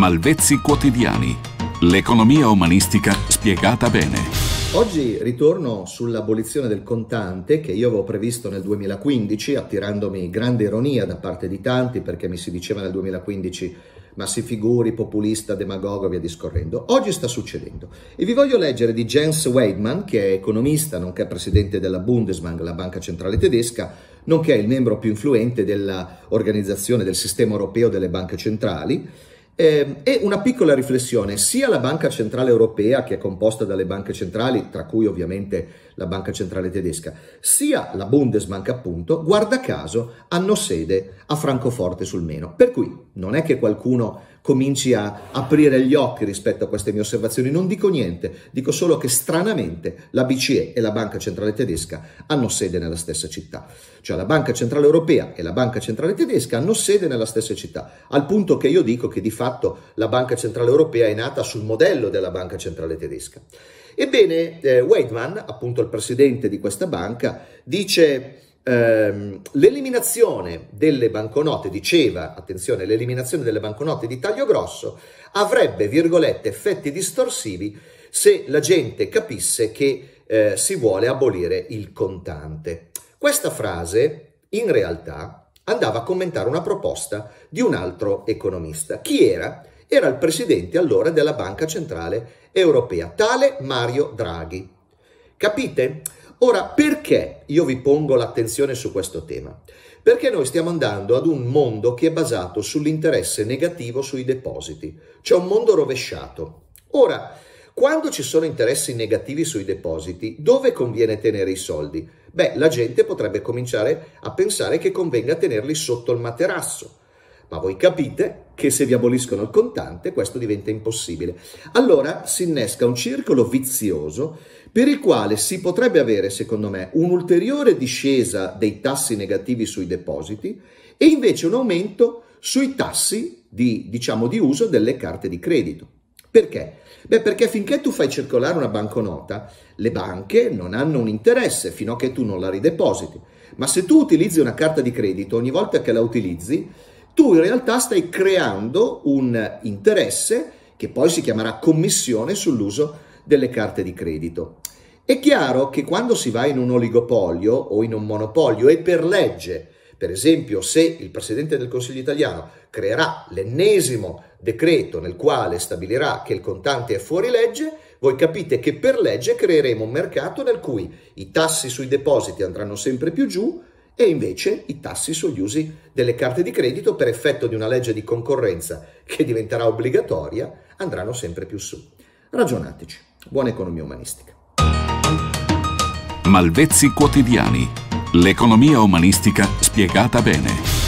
Malvezzi quotidiani. L'economia umanistica spiegata bene. Oggi ritorno sull'abolizione del contante che io avevo previsto nel 2015, attirandomi grande ironia da parte di tanti perché mi si diceva nel 2015 ma si figuri, populista, demagogo, e via discorrendo. Oggi sta succedendo. E vi voglio leggere di Jens Weidmann, che è economista, nonché presidente della Bundesbank, la banca centrale tedesca, nonché il membro più influente dell'organizzazione del sistema europeo delle banche centrali, Ehm, e una piccola riflessione, sia la Banca Centrale Europea, che è composta dalle banche centrali, tra cui ovviamente la Banca Centrale Tedesca, sia la Bundesbank appunto, guarda caso, hanno sede a Francoforte sul Meno. Per cui non è che qualcuno cominci a aprire gli occhi rispetto a queste mie osservazioni. Non dico niente, dico solo che stranamente la BCE e la Banca Centrale Tedesca hanno sede nella stessa città. Cioè la Banca Centrale Europea e la Banca Centrale Tedesca hanno sede nella stessa città, al punto che io dico che di fatto la Banca Centrale Europea è nata sul modello della Banca Centrale Tedesca. Ebbene, eh, Weidmann, appunto il presidente di questa banca, dice ehm, l'eliminazione delle banconote, diceva, attenzione, l'eliminazione delle banconote di taglio grosso avrebbe, virgolette, effetti distorsivi se la gente capisse che eh, si vuole abolire il contante. Questa frase, in realtà, andava a commentare una proposta di un altro economista. Chi era? Era il presidente allora della Banca Centrale Europea, tale Mario Draghi. Capite? Ora, perché io vi pongo l'attenzione su questo tema? Perché noi stiamo andando ad un mondo che è basato sull'interesse negativo sui depositi, cioè un mondo rovesciato. Ora, quando ci sono interessi negativi sui depositi, dove conviene tenere i soldi? Beh, la gente potrebbe cominciare a pensare che convenga tenerli sotto il materasso ma voi capite che se vi aboliscono il contante questo diventa impossibile. Allora si innesca un circolo vizioso per il quale si potrebbe avere, secondo me, un'ulteriore discesa dei tassi negativi sui depositi e invece un aumento sui tassi di, diciamo, di uso delle carte di credito. Perché? Beh, perché finché tu fai circolare una banconota, le banche non hanno un interesse fino a che tu non la ridepositi. Ma se tu utilizzi una carta di credito, ogni volta che la utilizzi, tu in realtà stai creando un interesse che poi si chiamerà commissione sull'uso delle carte di credito. È chiaro che quando si va in un oligopolio o in un monopolio e per legge, per esempio se il Presidente del Consiglio italiano creerà l'ennesimo decreto nel quale stabilirà che il contante è fuori legge, voi capite che per legge creeremo un mercato nel cui i tassi sui depositi andranno sempre più giù, e invece i tassi sugli usi delle carte di credito per effetto di una legge di concorrenza che diventerà obbligatoria andranno sempre più su. Ragionateci. Buona economia umanistica. Malvezzi quotidiani. L'economia umanistica spiegata bene.